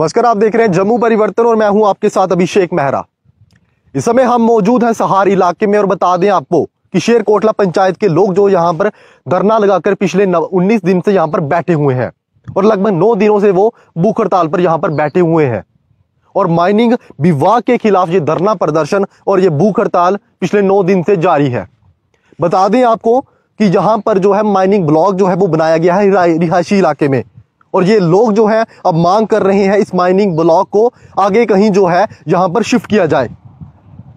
नमस्कार आप देख रहे हैं जम्मू परिवर्तन और मैं हूं आपके साथ अभिषेक मेहरा इस समय हम मौजूद हैं सहार इलाके में और बता दें आपको कि शेर कोटला पंचायत के लोग जो यहां पर धरना लगाकर पिछले 19 दिन से यहां पर बैठे हुए हैं और लगभग नौ दिनों से वो भूख हड़ताल पर यहां पर बैठे हुए हैं और माइनिंग विभाग के खिलाफ ये धरना प्रदर्शन और ये भूख हड़ताल पिछले नौ दिन से जारी है बता दें आपको कि यहाँ पर जो है माइनिंग ब्लॉक जो है वो बनाया गया है रिहायशी इलाके में और ये लोग जो है अब मांग कर रहे हैं इस माइनिंग ब्लॉक को आगे कहीं जो है यहाँ पर शिफ्ट किया जाए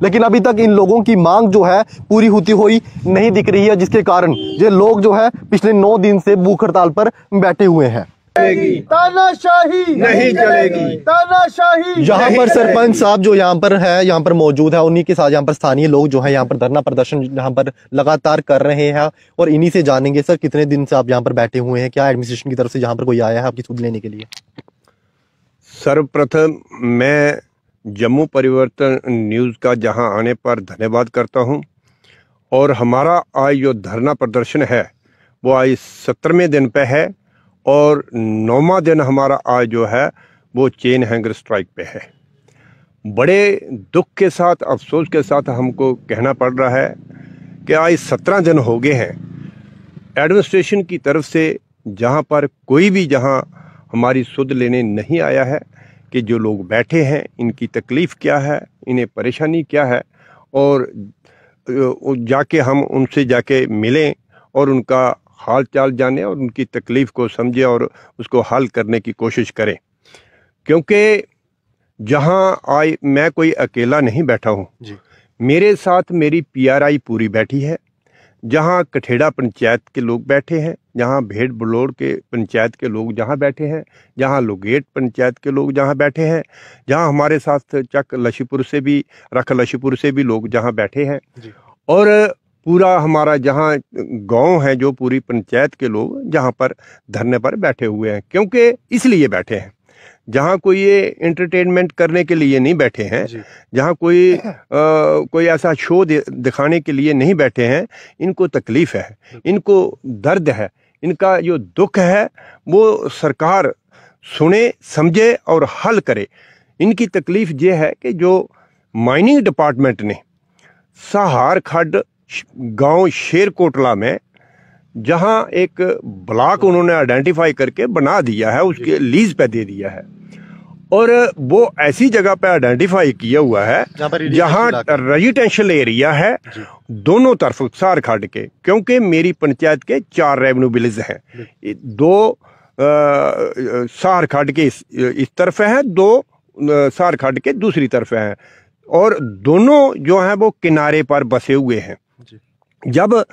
लेकिन अभी तक इन लोगों की मांग जो है पूरी होती हुई नहीं दिख रही है जिसके कारण ये लोग जो है पिछले नौ दिन से भूख हड़ताल पर बैठे हुए हैं चलेगी तानाशाही नहीं चलेगी तानाशाही यहाँ पर सरपंच साहब जो यहाँ पर है यहाँ पर मौजूद है उन्हीं के साथ यहाँ पर स्थानीय लोग जो है यहाँ पर धरना प्रदर्शन यहाँ पर लगातार कर रहे हैं और इन्हीं से जानेंगे सर कितने दिन से आप यहाँ पर बैठे हुए हैं क्या एडमिनिस्ट्रेशन की तरफ से यहाँ पर कोई आया है आपकी सुध लेने के लिए सर्वप्रथम मैं जम्मू परिवर्तन न्यूज़ का जहाँ आने पर धन्यवाद करता हूँ और हमारा आज जो धरना प्रदर्शन है वो आज सत्रहवें दिन पे है और नौवा दिन हमारा आज जो है वो चेन हैंगर स्ट्राइक पे है बड़े दुख के साथ अफसोस के साथ हमको कहना पड़ रहा है कि आज सत्रह दिन हो गए हैं एडमिनिस्ट्रेशन की तरफ से जहाँ पर कोई भी जहाँ हमारी सुध लेने नहीं आया है कि जो लोग बैठे हैं इनकी तकलीफ़ क्या है इन्हें परेशानी क्या है और जाके हम उनसे जाके मिलें और उनका हाल चाल जाने और उनकी तकलीफ़ को समझे और उसको हल करने की कोशिश करें क्योंकि जहाँ आए मैं कोई अकेला नहीं बैठा हूँ मेरे साथ मेरी पीआरआई पूरी बैठी है जहाँ कठेड़ा पंचायत के लोग बैठे हैं जहाँ भेड़ बलोड़ के पंचायत के लोग जहाँ बैठे हैं जहाँ लोगेट पंचायत के लोग जहाँ बैठे हैं जहाँ हमारे साथ चक लशीपुर से भी रख लशीपुर से भी लोग जहाँ बैठे हैं और पूरा हमारा जहाँ गांव है जो पूरी पंचायत के लोग जहाँ पर धरने पर बैठे हुए हैं क्योंकि इसलिए बैठे हैं जहाँ कोई ये इंटरटेनमेंट करने के लिए नहीं बैठे हैं जहाँ कोई आ, कोई ऐसा शो दिखाने के लिए नहीं बैठे हैं इनको तकलीफ़ है इनको दर्द है इनका जो दुख है वो सरकार सुने समझे और हल करे इनकी तकलीफ़ ये है कि जो माइनिंग डिपार्टमेंट ने सहार खड्ड गांव शेरकोटला में जहां एक ब्लॉक उन्होंने आइडेंटिफाई करके बना दिया है उसके लीज पे दे दिया है और वो ऐसी जगह पे आइडेंटिफाई किया हुआ है जहां रेजिडेंशियल एरिया है दोनों तरफ सार खड़ के क्योंकि मेरी पंचायत के चार रेवेन्यू विलेज हैं दो सार खड़ के इस, इस तरफ है दो सार खड़ के दूसरी तरफ है और दोनों जो हैं वो किनारे पर बसे हुए हैं जब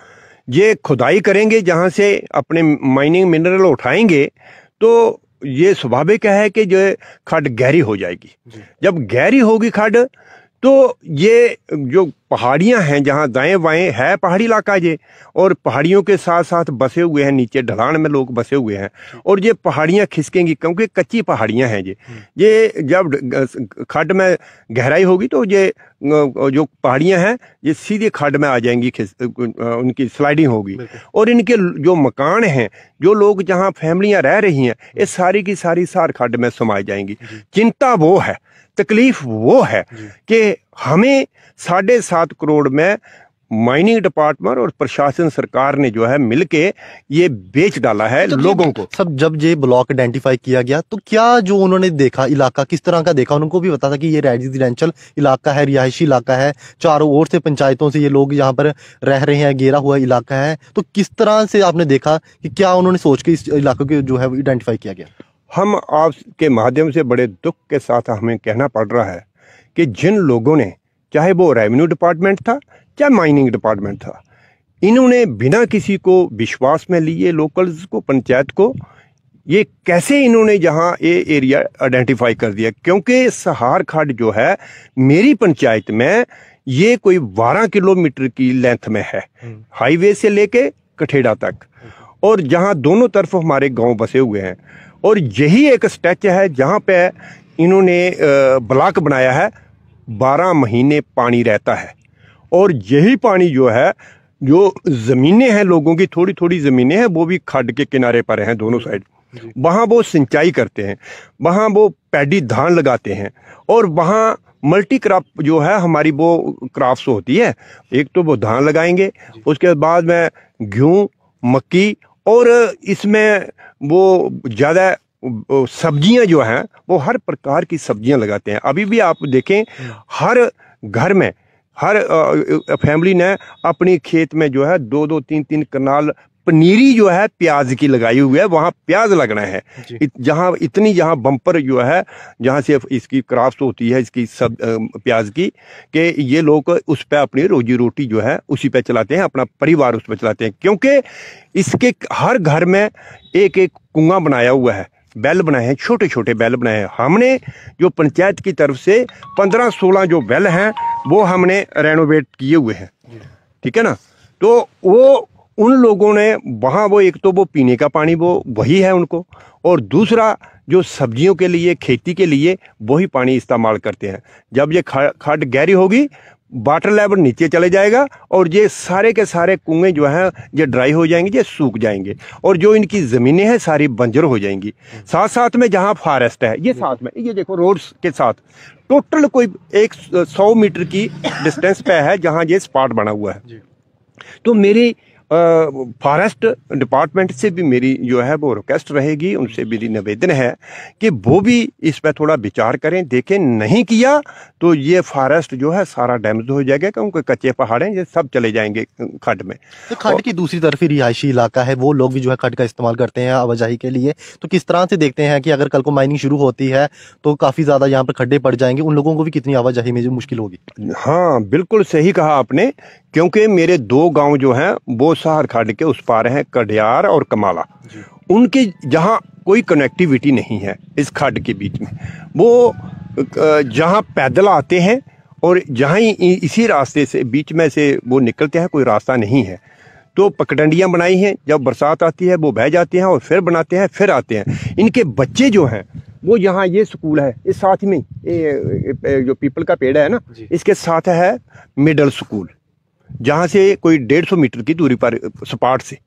ये खुदाई करेंगे जहाँ से अपने माइनिंग मिनरल उठाएंगे तो ये स्वाभाविक है कि जो खड गहरी हो जाएगी जब गहरी होगी खड तो ये जो पहाड़ियां हैं जहां दाएं बाएं है पहाड़ी इलाका ये और पहाड़ियों के साथ साथ बसे हुए हैं नीचे ढलान में लोग बसे हुए हैं और ये पहाड़ियां खिसकेंगी क्योंकि कच्ची पहाड़ियां हैं ये ये जब खड्ड में गहराई होगी तो ये जो पहाड़ियां हैं ये सीधे खड्ड में आ जाएंगी खिस उनकी स्लाइडिंग होगी और इनके जो मकान हैं जो लोग जहाँ फैमिलियाँ रह रही हैं ये सारी की सारी सार खड्ड में समाई जाएंगी चिंता वो है तकलीफ वो है कि हमें साढ़े सात करोड़ में माइनिंग डिपार्टमेंट और प्रशासन सरकार ने जो है मिलके ये बेच डाला है तो लोगों को सब जब ये ब्लॉक आइडेंटिफाई किया गया तो क्या जो उन्होंने देखा इलाका किस तरह का देखा उनको भी बता था कि ये रेजिडेंशियल इलाका है रिहायशी इलाका है चारों ओर से पंचायतों से ये लोग यहाँ पर रह रहे हैं घेरा हुआ इलाका है तो किस तरह से आपने देखा कि क्या उन्होंने सोच के इस इलाके को जो है आइडेंटिफाई किया गया हम आपके माध्यम से बड़े दुख के साथ हमें कहना पड़ रहा है कि जिन लोगों ने चाहे वो रेवेन्यू डिपार्टमेंट था चाहे माइनिंग डिपार्टमेंट था इन्होंने बिना किसी को विश्वास में लिए लोकल्स को पंचायत को ये कैसे इन्होंने जहाँ ये एरिया आइडेंटिफाई कर दिया क्योंकि सहार खाड जो है मेरी पंचायत में ये कोई बारह किलोमीटर की लेंथ में है हाईवे हम्म। से लेके कठेड़ा तक हम्म। और जहाँ दोनों तरफ हमारे गांव बसे हुए हैं और यही एक स्ट्रेच है जहाँ पे इन्होंने ब्लॉक बनाया है बारह महीने पानी रहता है और यही पानी जो है जो ज़मीनें हैं लोगों की थोड़ी थोड़ी ज़मीनें हैं वो भी खड्ड के किनारे पर हैं दोनों साइड वहाँ वो सिंचाई करते हैं वहाँ वो पैडी धान लगाते हैं और वहाँ मल्टी क्रॉप जो है हमारी वो क्रॉप्स होती है एक तो वो धान लगाएंगे उसके बाद में गेहूँ मक्की और इसमें वो ज़्यादा सब्जियां जो हैं वो हर प्रकार की सब्जियां लगाते हैं अभी भी आप देखें हम्म। हर घर में हर फैमिली ने अपनी खेत में जो है दो दो तीन तीन कनाल पनीरी जो है प्याज की लगाई हुई है वहाँ प्याज लगना है इत, जहाँ इतनी जहाँ बम्पर जो है जहाँ से इसकी क्राफ्ट होती है इसकी सब प्याज की कि ये लोग उस पर अपनी रोजी रोटी जो है उसी पे चलाते हैं अपना परिवार उस पर चलाते हैं क्योंकि इसके हर घर में एक एक कुआ बनाया हुआ है बैल बनाए हैं छोटे छोटे बैल बनाए हैं हमने जो पंचायत की तरफ से पंद्रह सोलह जो बैल हैं वो हमने रेनोवेट किए हुए हैं ठीक है ना तो वो उन लोगों ने वहाँ वो एक तो वो पीने का पानी वो वही है उनको और दूसरा जो सब्जियों के लिए खेती के लिए वही पानी इस्तेमाल करते हैं जब ये खड्ड गहरी होगी वाटर लेवल नीचे चले जाएगा और ये सारे के सारे कुएँ जो हैं ये ड्राई हो जाएंगे ये सूख जाएंगे और जो इनकी ज़मीनें हैं सारी बंजर हो जाएंगी साथ साथ में जहाँ फॉरेस्ट है ये साथ में ये देखो रोड्स के साथ टोटल कोई एक सौ मीटर की डिस्टेंस पे है जहाँ ये स्पॉट बना हुआ है तो मेरी फॉरेस्ट डिपार्टमेंट से भी मेरी जो है वो रिक्वेस्ट रहेगी उनसे मेरी निवेदन है कि वो भी इस पर थोड़ा विचार करें देखें नहीं किया तो ये फॉरेस्ट जो है सारा डैमेज हो जाएगा क्योंकि कच्चे पहाड़ हैं ये सब चले जाएंगे खड में तो खड की दूसरी तरफ ही रिहायशी इलाका है वो लोग भी जो है खड का इस्तेमाल करते हैं आवाजाही के लिए तो किस तरह से देखते हैं कि अगर कल को माइनिंग शुरू होती है तो काफ़ी ज़्यादा यहाँ पर खड्डे पड़ जाएंगे उन लोगों को भी कितनी आवाजाही में जो मुश्किल होगी हाँ बिल्कुल सही कहा आपने क्योंकि मेरे दो गांव जो हैं वो सहर खाड़ के उस पार हैं कडियार और कमाला उनके जहाँ कोई कनेक्टिविटी नहीं है इस खड के बीच में वो जहाँ पैदल आते हैं और जहाँ ही इसी रास्ते से बीच में से वो निकलते हैं कोई रास्ता नहीं है तो पकडंडियाँ बनाई हैं जब बरसात आती है वो बह जाते हैं और फिर बनाते हैं फिर आते हैं इनके बच्चे जो हैं वो यहाँ ये स्कूल है इस साथ में ये जो पीपल का पेड़ है ना इसके साथ है मिडल स्कूल जहाँ से कोई डेढ़ सौ मीटर की दूरी पर सपाट से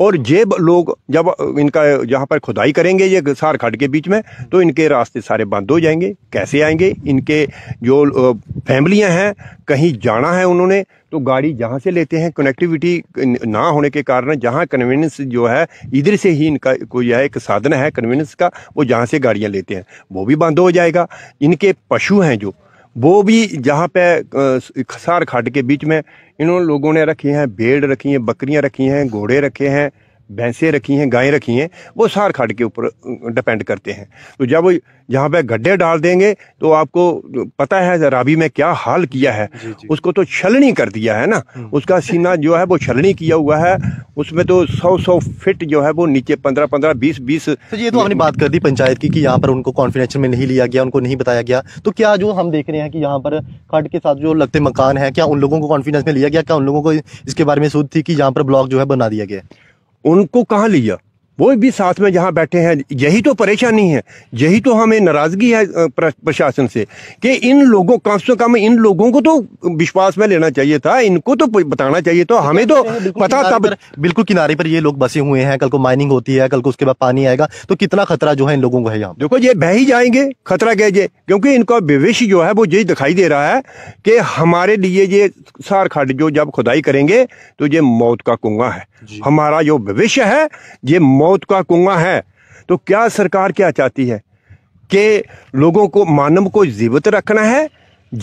और ये लोग जब इनका जहाँ पर खुदाई करेंगे ये सार खड़ के बीच में तो इनके रास्ते सारे बंद हो जाएंगे कैसे आएंगे इनके जो फैमिलियाँ हैं कहीं जाना है उन्होंने तो गाड़ी जहाँ से लेते हैं कनेक्टिविटी ना होने के कारण जहाँ कन्वीनियंस जो है इधर से ही इनका कोई यह एक साधन है कन्वीनियंस का वो जहाँ से गाड़ियाँ लेते हैं वो भी बंद हो जाएगा इनके पशु हैं जो वो भी जहाँ पे खसार खाड के बीच में इन लोगों ने रखी हैं भेड़ रखी हैं बकरियाँ रखी हैं घोड़े रखे हैं भैंसें रखी हैं गायें रखी हैं वो सार खाट के ऊपर डिपेंड करते हैं तो जब जहाँ पे गड्ढे डाल देंगे तो आपको पता है राबी में क्या हाल किया है जी जी। उसको तो छलनी कर दिया है ना हम्म। उसका सीना जो है वो छलनी किया हुआ है उसमें तो सौ सौ फिट जो है वो नीचे पंद्रह पंद्रह बीस बीस तो ये तो हमने बात कर दी पंचायत की कि यहाँ पर उनको कॉन्फिडेंशन में नहीं लिया गया उनको नहीं बताया गया तो क्या जो हम देख रहे हैं कि यहाँ पर खड के साथ जो लगते मकान है क्या उन लोगों को कॉन्फिडेंस में लिया गया क्या उन लोगों को इसके बारे में सूद थी कि यहाँ पर ब्लॉक जो है बना दिया गया उनको कहाँ लिया वो भी साथ में जहाँ बैठे हैं यही तो परेशानी है यही तो हमें नाराजगी है प्रशासन से कि इन लोगों कम से कम इन लोगों को तो विश्वास में लेना चाहिए था इनको तो बताना चाहिए तो हमें तो पता था बिल्कुल किनारे पर ये लोग बसे हुए हैं कल को माइनिंग होती है कल को उसके बाद पानी आएगा तो कितना खतरा जो है इन लोगों को है यहाँ देखो ये बह ही जाएंगे खतरा कहिए क्योंकि इनका भविष्य जो है वो यही दिखाई दे रहा है कि हमारे लिए ये सार खाड जो जब खुदाई करेंगे तो ये मौत का कुआ है हमारा जो भविष्य है ये मौत का कुआ है तो क्या सरकार क्या चाहती है कि लोगों को मानव को जीवित रखना है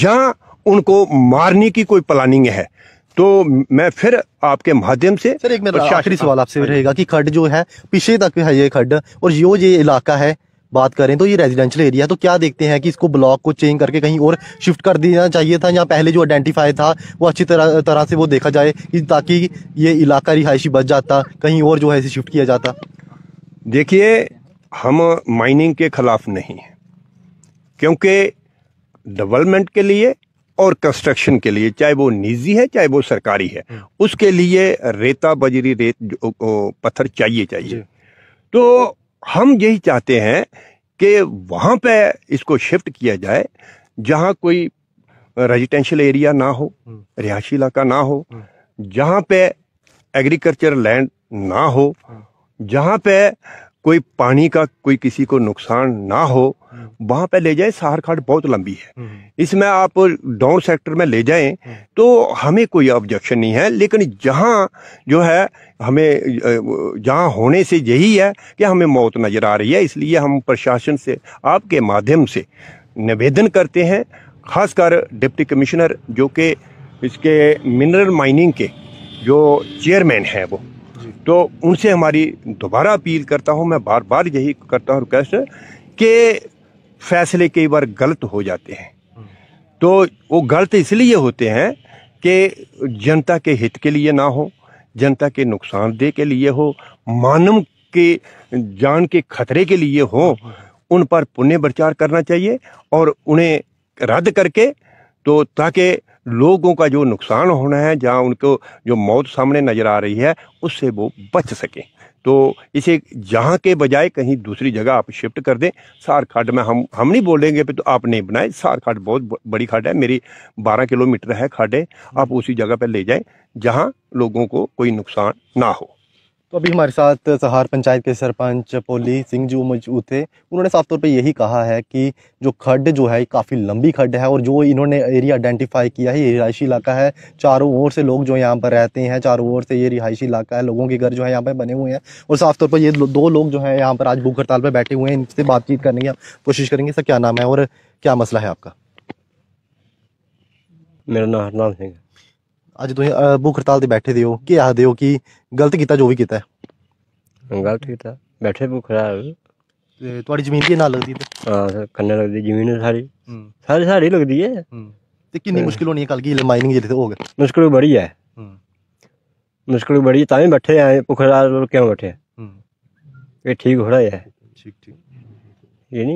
या उनको मारने की कोई प्लानिंग है तो मैं फिर आपके माध्यम से सर एक मेरा आखिरी सवाल आपसे रहेगा कि खड्ड जो है पीछे तक है ये खड्ड और यो ये इलाका है बात करें तो ये रेजिडेंशियल एरिया तो क्या देखते हैं कि इसको ब्लॉक को चेंज करके कहीं और शिफ्ट कर देना चाहिए था या पहले जो आइडेंटिफाई था वो अच्छी तरह तरह से वो देखा जाए कि ताकि ये इलाका रिहायशी बच जाता कहीं और जो है इसे शिफ्ट किया जाता देखिए हम माइनिंग के खिलाफ नहीं हैं क्योंकि डेवलपमेंट के लिए और कंस्ट्रक्शन के लिए चाहे वो निजी है चाहे वो सरकारी है हम्म। उसके लिए रेता बजरी रेत पत्थर चाहिए चाहिए तो हम यही चाहते हैं कि वहाँ पे इसको शिफ्ट किया जाए जहाँ कोई रेजिडेंशियल एरिया ना हो हम्म। रिहायशी इलाका ना हो हम्म। जहाँ पे एग्रीकल्चर लैंड ना हो हम्म। जहाँ पे कोई पानी का कोई किसी को नुकसान ना हो हम्म। वहां पे ले जाए खाट बहुत लंबी है हम्म। इसमें आप डाउन सेक्टर में ले जाए हम्म। तो हमें कोई ऑब्जेक्शन नहीं है लेकिन जहां जो है हमें जहां होने से यही है कि हमें मौत नज़र आ रही है इसलिए हम प्रशासन से आपके माध्यम से निवेदन करते हैं खासकर डिप्टी कमिश्नर जो कि इसके मिनरल माइनिंग के जो चेयरमैन हैं वो तो उनसे हमारी दोबारा अपील करता हूँ मैं बार बार यही करता हूँ रिक्वेस्ट के फैसले कई बार गलत हो जाते हैं तो वो गलत इसलिए होते हैं कि जनता के हित के लिए ना हो जनता के नुकसानदेह के लिए हो मानव के जान के खतरे के लिए हो उन पर पुण्य प्रचार करना चाहिए और उन्हें रद्द करके तो ताकि लोगों का जो नुकसान होना है जहाँ उनको जो मौत सामने नज़र आ रही है उससे वो बच सकें तो इसे जहाँ के बजाय कहीं दूसरी जगह आप शिफ्ट कर दें सार खाट में हम हम नहीं बोलेंगे तो आप नहीं बनाए सार खाट बहुत बड़ी खाट है मेरी 12 किलोमीटर है खाटे आप हम्म। उसी जगह पर ले जाएं जहाँ लोगों को कोई नुकसान ना हो तो अभी हमारे साथ सहार पंचायत के सरपंच पोली सिंह जी मौजूद थे उन्होंने साफ तौर पे यही कहा है कि जो खड्ड जो है काफ़ी लंबी खड्ड है और जो इन्होंने एरिया आइडेंटिफाई किया है ये रिहायशी इलाका है चारों ओर से लोग जो यहाँ पर रहते हैं चारों ओर से ये रिहायशी इलाका है लोगों के घर जो है यहाँ पर बने हुए हैं और साफ तौर पर ये दो लोग जो है यहाँ पर आज भूख हड़ताल पर बैठे हुए हैं इनसे बातचीत करने की कोशिश करेंगे सर क्या नाम है और क्या मसला है आपका मेरा नाम हरनाम सिंह ਅੱਜ ਤੁਸੀਂ ਅਹ, ਭੁੱਖ ਹੜਤਾਲ ਤੇ ਬੈਠੇ ਦੇ ਕੀ ਆਖਦੇ ਹੋ ਕਿ ਗਲਤ ਕੀਤਾ ਜੋ ਵੀ ਕੀਤਾ गलत कीता बैठे भुक्खा ਤੇ ਤੁਹਾਡੀ ਜ਼ਮੀਨ ਕੀ ਲੱਗਦੀ ਤੇ जमीन सारी सारी सारी ਤੇ ਕਿੰਨੀ ਮੁਸ਼ਕਿਲ ਹੋਣੀ ਹੈ ਕੱਲ ਕੀ ਮਾਈਨਿੰਗ है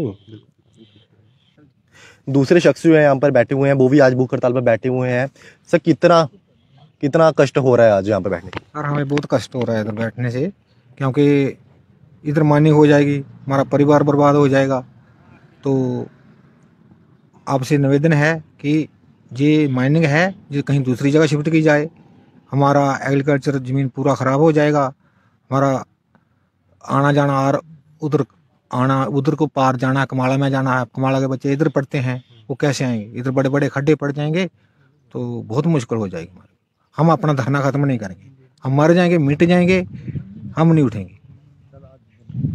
दूसरे शख्स जो है यहाँ पर बैठे हुए हैं वो भी आज भूख हड़ताल पर बैठे हुए हैं सर कितना कितना कष्ट हो रहा है आज यहाँ पे बैठने यार हमें बहुत कष्ट हो रहा है इधर बैठने से क्योंकि इधर मानी हो जाएगी हमारा परिवार बर्बाद हो जाएगा तो आपसे निवेदन है कि ये माइनिंग है जो कहीं दूसरी जगह शिफ्ट की जाए हमारा एग्रीकल्चर ज़मीन पूरा ख़राब हो जाएगा हमारा आना जाना और उधर आना उधर को पार जाना कमाला में जाना है कमाला के बच्चे इधर पढ़ते हैं वो कैसे आएंगे इधर बड़े बड़े खड्डे पड़ जाएंगे तो बहुत मुश्किल हो जाएगी हमारे हम अपना धरना खत्म नहीं करेंगे हम मर जाएंगे मिट जाएंगे हम नहीं उठेंगे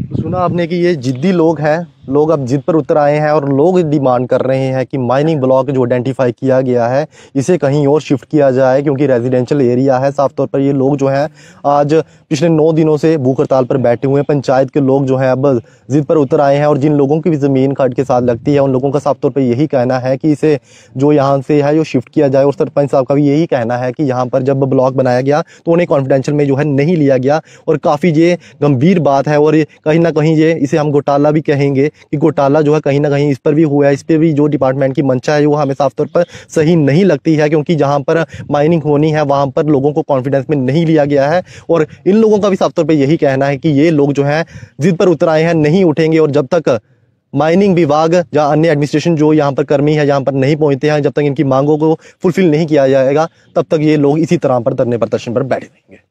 तो सुना आपने कि ये जिद्दी लोग हैं लोग अब जिद पर उतर आए हैं और लोग डिमांड कर रहे हैं कि माइनिंग ब्लॉक जो आइडेंटिफाई किया गया है इसे कहीं और शिफ्ट किया जाए क्योंकि रेजिडेंशियल एरिया है साफ तौर पर ये लोग जो हैं आज पिछले नौ दिनों से भूख हड़ताल पर बैठे हुए हैं पंचायत के लोग जो हैं अब जिद पर उतर आए हैं और जिन लोगों की भी ज़मीन कार्ड के साथ लगती है उन लोगों का साफ तौर पर यही कहना है कि इसे जो यहाँ से है जो शिफ्ट किया जाए और सरपंच साहब का भी यही कहना है कि यहाँ पर जब ब्लॉक बनाया गया तो उन्हें कॉन्फिडेंशियल में जो है नहीं लिया गया और काफ़ी ये गंभीर बात है और कहीं ना कहीं ये इसे हम घोटाला भी कहेंगे कि घोटाला जो है कहीं ना कहीं इस पर भी हुआ है इस पर भी जो डिपार्टमेंट की मंशा है वो हमें साफ तौर पर सही नहीं लगती है क्योंकि जहाँ पर माइनिंग होनी है वहाँ पर लोगों को कॉन्फिडेंस में नहीं लिया गया है और इन लोगों का भी साफ तौर पर यही कहना है कि ये लोग जो हैं जिद पर उतर आए हैं नहीं उठेंगे और जब तक माइनिंग विभाग या अन्य एडमिनिस्ट्रेशन जो यहाँ पर कर्मी है यहाँ पर नहीं पहुँचते हैं जब तक इनकी मांगों को फुलफिल नहीं किया जाएगा तब तक ये लोग इसी तरह पर धरने प्रदर्शन पर बैठे रहेंगे